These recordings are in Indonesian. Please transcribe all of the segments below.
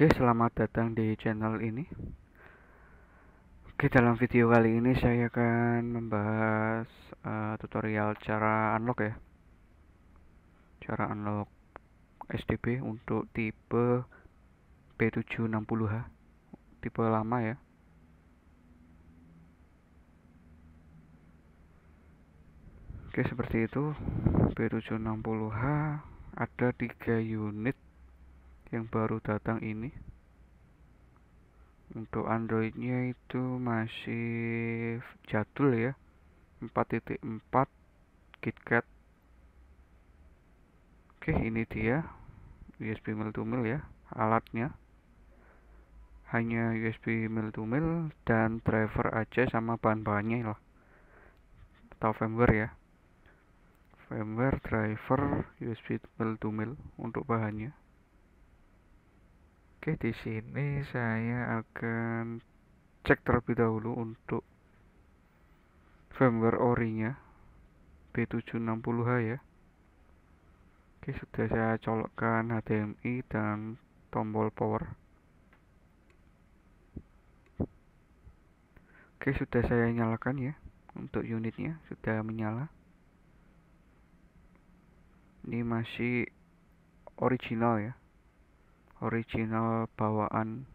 Oke, selamat datang di channel ini. Oke, dalam video kali ini saya akan membahas uh, tutorial cara unlock ya. Cara unlock SDB untuk tipe B760H. Tipe lama ya. Oke, seperti itu. B760H ada tiga unit yang baru datang ini untuk Androidnya itu masih jadul ya 4.4 KitKat oke ini dia USB mil to mil ya alatnya hanya USB mil to mil dan driver aja sama bahan-bahannya lah atau firmware ya firmware driver USB mil to mil untuk bahannya Oke, di sini saya akan cek terlebih dahulu untuk firmware orinya B760H ya. Oke, sudah saya colokkan HDMI dan tombol power. Oke, sudah saya nyalakan ya untuk unitnya, sudah menyala. Ini masih original ya original bawaan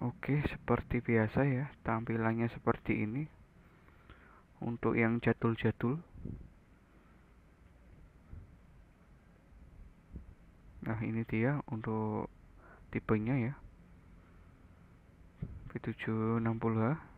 Oke, seperti biasa ya, tampilannya seperti ini. Untuk yang jadul-jadul. Nah, ini dia untuk tipenya ya. V760H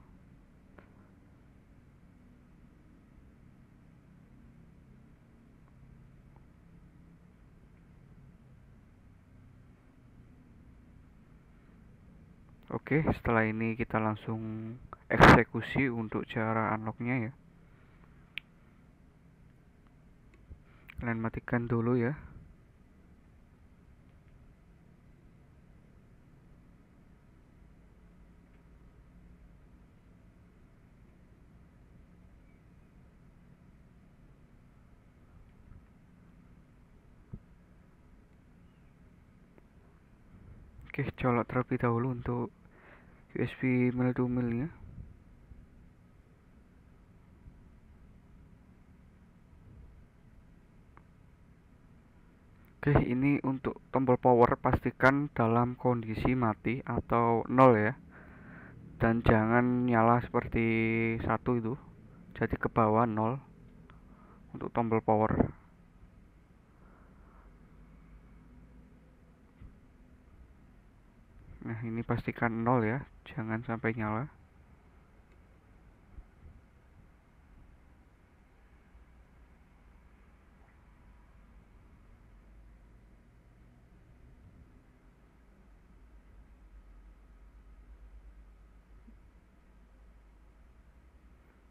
Oke, setelah ini kita langsung eksekusi untuk cara unlocknya ya. Kalian matikan dulu ya. Oke, colok terlebih dahulu untuk USB mil to mil ya Oke ini untuk tombol power pastikan dalam kondisi mati atau nol ya dan jangan nyala seperti satu itu jadi ke bawah nol untuk tombol power Nah, ini pastikan nol ya, jangan sampai nyala.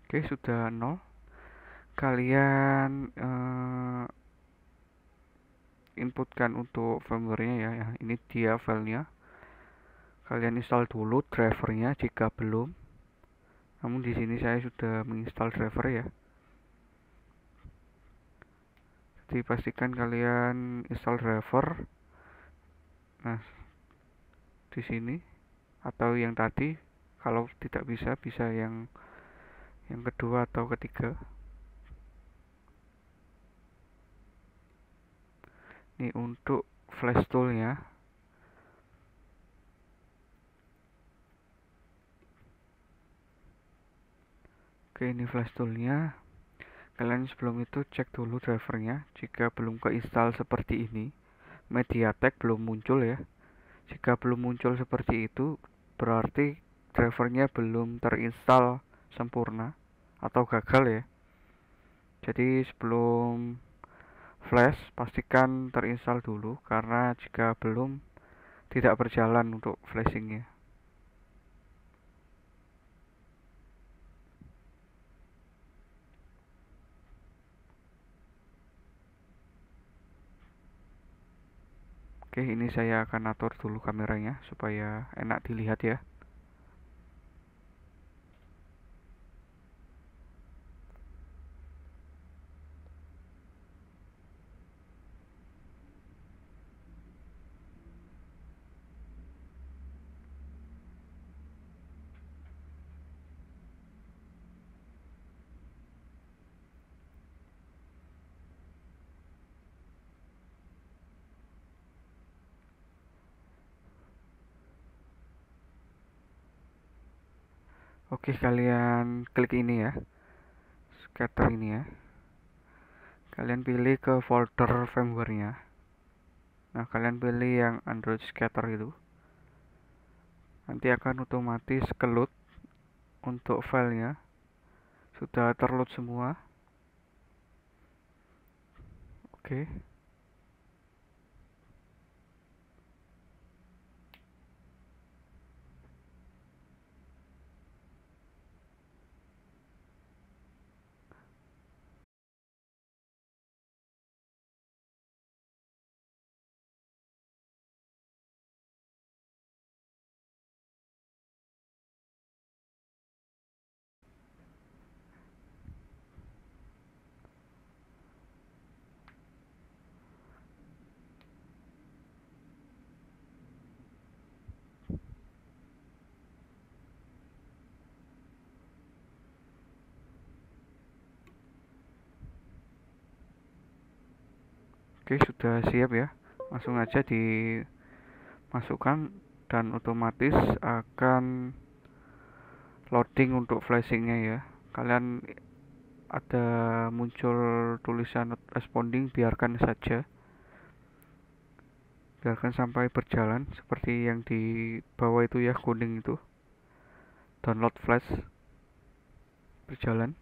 Oke, sudah nol. Kalian uh, inputkan untuk firmware-nya ya. Ini dia filenya kalian install dulu drivernya jika belum namun di sini saya sudah menginstal driver ya jadi pastikan kalian install driver nah di sini atau yang tadi kalau tidak bisa bisa yang yang kedua atau ketiga ini untuk flash toolnya Oke, ini flash toolnya. Kalian sebelum itu cek dulu drivernya. Jika belum keinstall seperti ini, MediaTek belum muncul ya. Jika belum muncul seperti itu, berarti drivernya belum terinstall sempurna atau gagal ya. Jadi sebelum flash pastikan terinstall dulu karena jika belum tidak berjalan untuk flashingnya. Oke, ini saya akan atur dulu kameranya supaya enak dilihat ya. Oke, kalian klik ini ya. Scatter ini ya. Kalian pilih ke folder firmware-nya. Nah, kalian pilih yang Android Scatter itu. Nanti akan otomatis kelut untuk filenya. Sudah terload semua. Oke. Okay. Oke, sudah siap ya. Langsung aja dimasukkan dan otomatis akan loading untuk flashingnya ya. Kalian ada muncul tulisan responding biarkan saja biarkan sampai berjalan seperti yang di bawah itu ya kuning itu download flash berjalan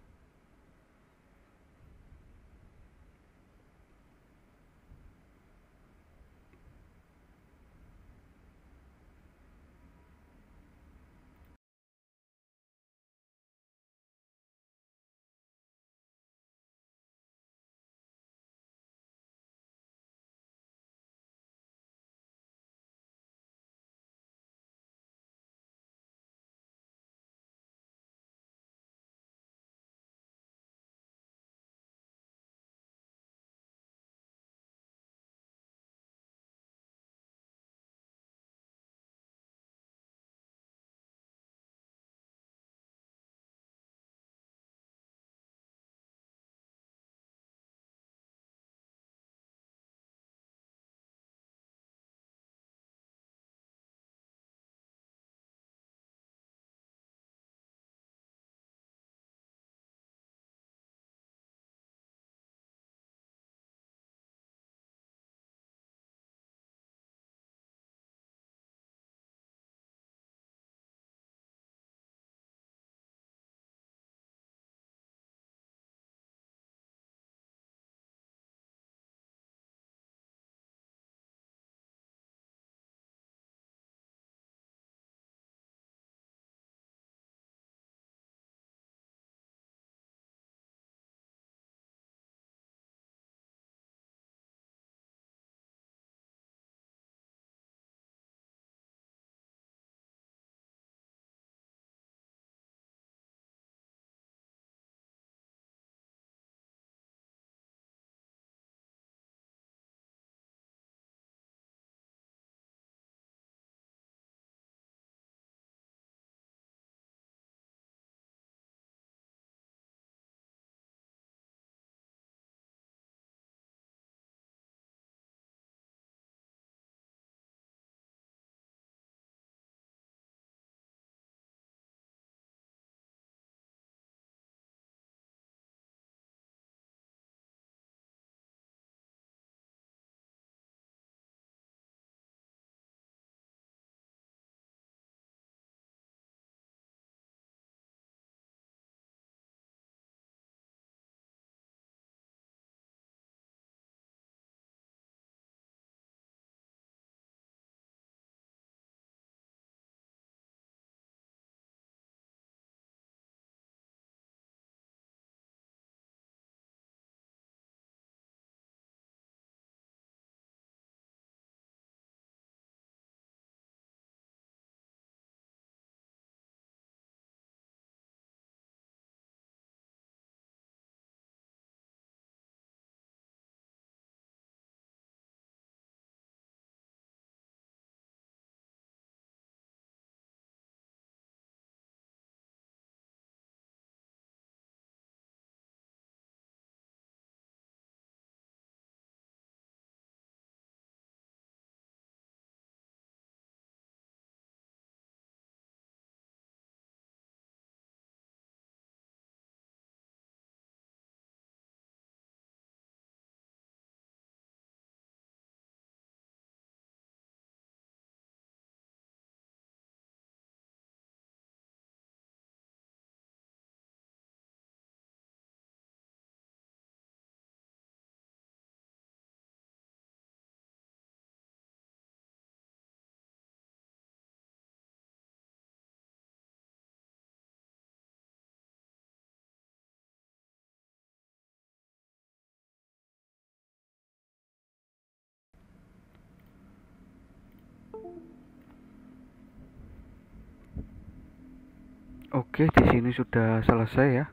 Oke, di sini sudah selesai ya.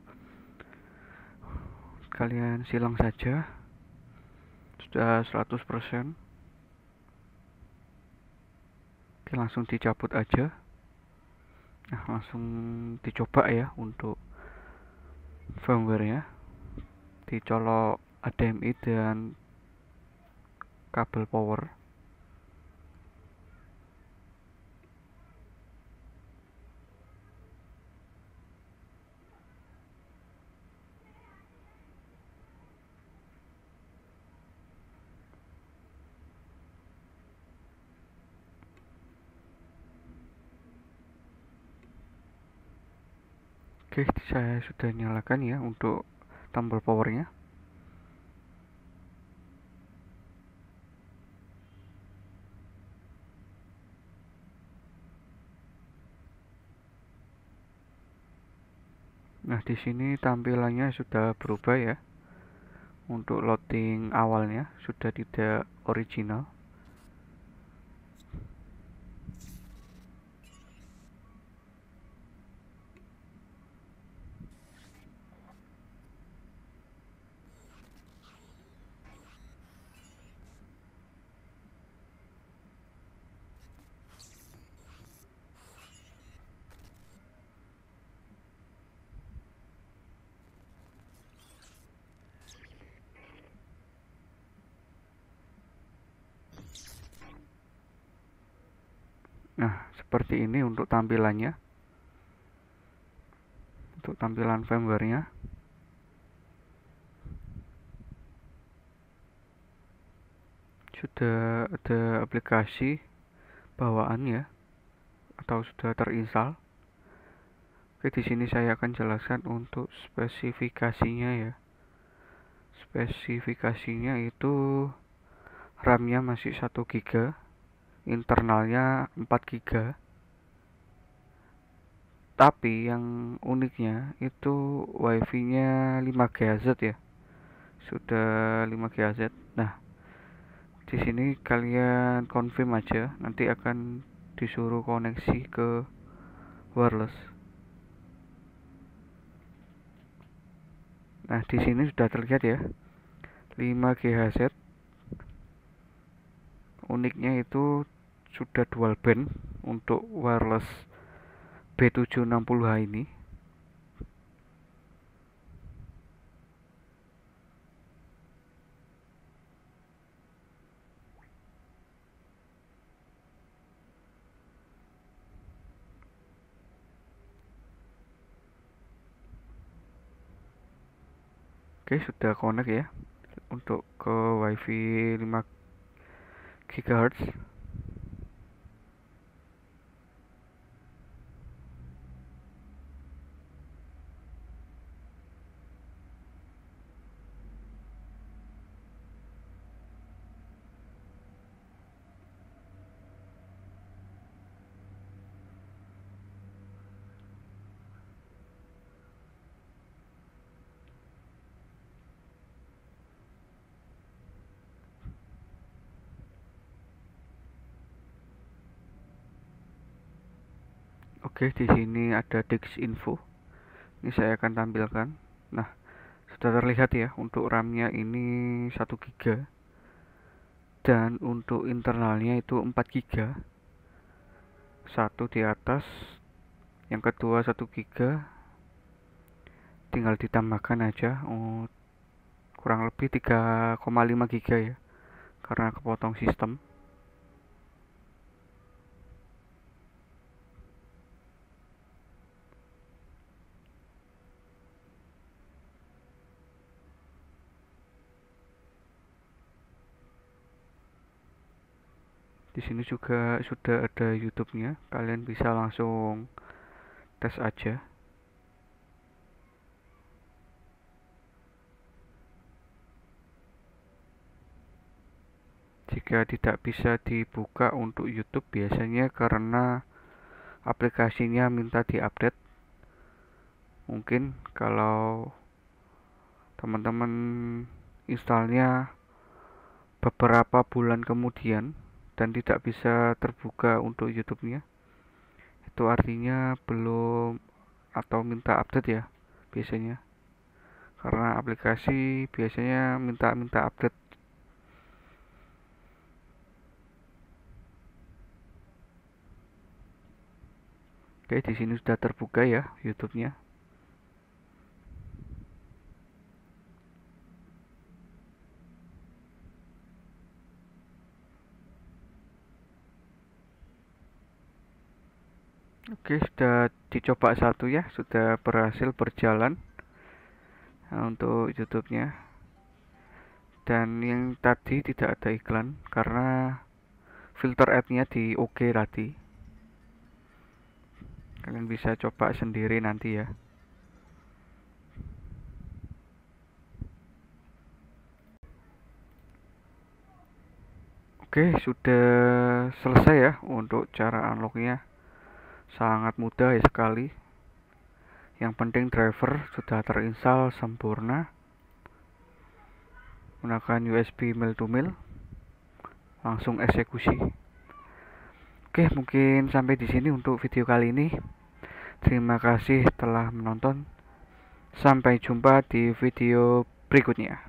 Kalian silang saja. Sudah 100%. Oke, langsung dicabut aja. Nah, langsung dicoba ya untuk firmware ya. Dicolok HDMI dan kabel power. oke saya sudah nyalakan ya untuk tombol powernya Nah, di sini tampilannya sudah berubah ya. Untuk loading awalnya sudah tidak original. Nah, seperti ini untuk tampilannya. Untuk tampilan firmware-nya. Sudah ada aplikasi bawaan ya atau sudah terinstal. Oke, di sini saya akan jelaskan untuk spesifikasinya ya. Spesifikasinya itu RAM-nya masih 1 GB internalnya 4 GB tapi yang uniknya itu wifi nya 5 GHz ya sudah 5 GHz nah di sini kalian confirm aja nanti akan disuruh koneksi ke wireless nah di sini sudah terlihat ya 5 GHz uniknya itu sudah dual band untuk wireless B760H ini Oke sudah connect ya untuk ke wifi 5 GHz Oke, di sini ada Dix Info. Ini saya akan tampilkan. Nah, sudah terlihat ya untuk RAM-nya ini 1 GB dan untuk internalnya itu 4 GB. Satu di atas, yang kedua 1 GB. Tinggal ditambahkan aja oh, kurang lebih 3,5 GB ya. Karena kepotong sistem. di sini juga sudah ada YouTube-nya. Kalian bisa langsung tes aja. Jika tidak bisa dibuka untuk YouTube biasanya karena aplikasinya minta diupdate. Mungkin kalau teman-teman installnya beberapa bulan kemudian dan tidak bisa terbuka untuk YouTube-nya. Itu artinya belum atau minta update ya biasanya. Karena aplikasi biasanya minta-minta update. Oke, di sini sudah terbuka ya YouTube-nya. Oke, sudah dicoba satu ya, sudah berhasil berjalan eh, untuk YouTube-nya. Dan yang tadi tidak ada iklan karena filter ad-nya di OK tadi. Kalian bisa coba sendiri nanti ya. Oke, sudah selesai ya untuk cara unlocknya sangat mudah ya sekali yang penting driver sudah terinstall sempurna menggunakan USB mil to mil langsung eksekusi oke mungkin sampai di sini untuk video kali ini terima kasih telah menonton sampai jumpa di video berikutnya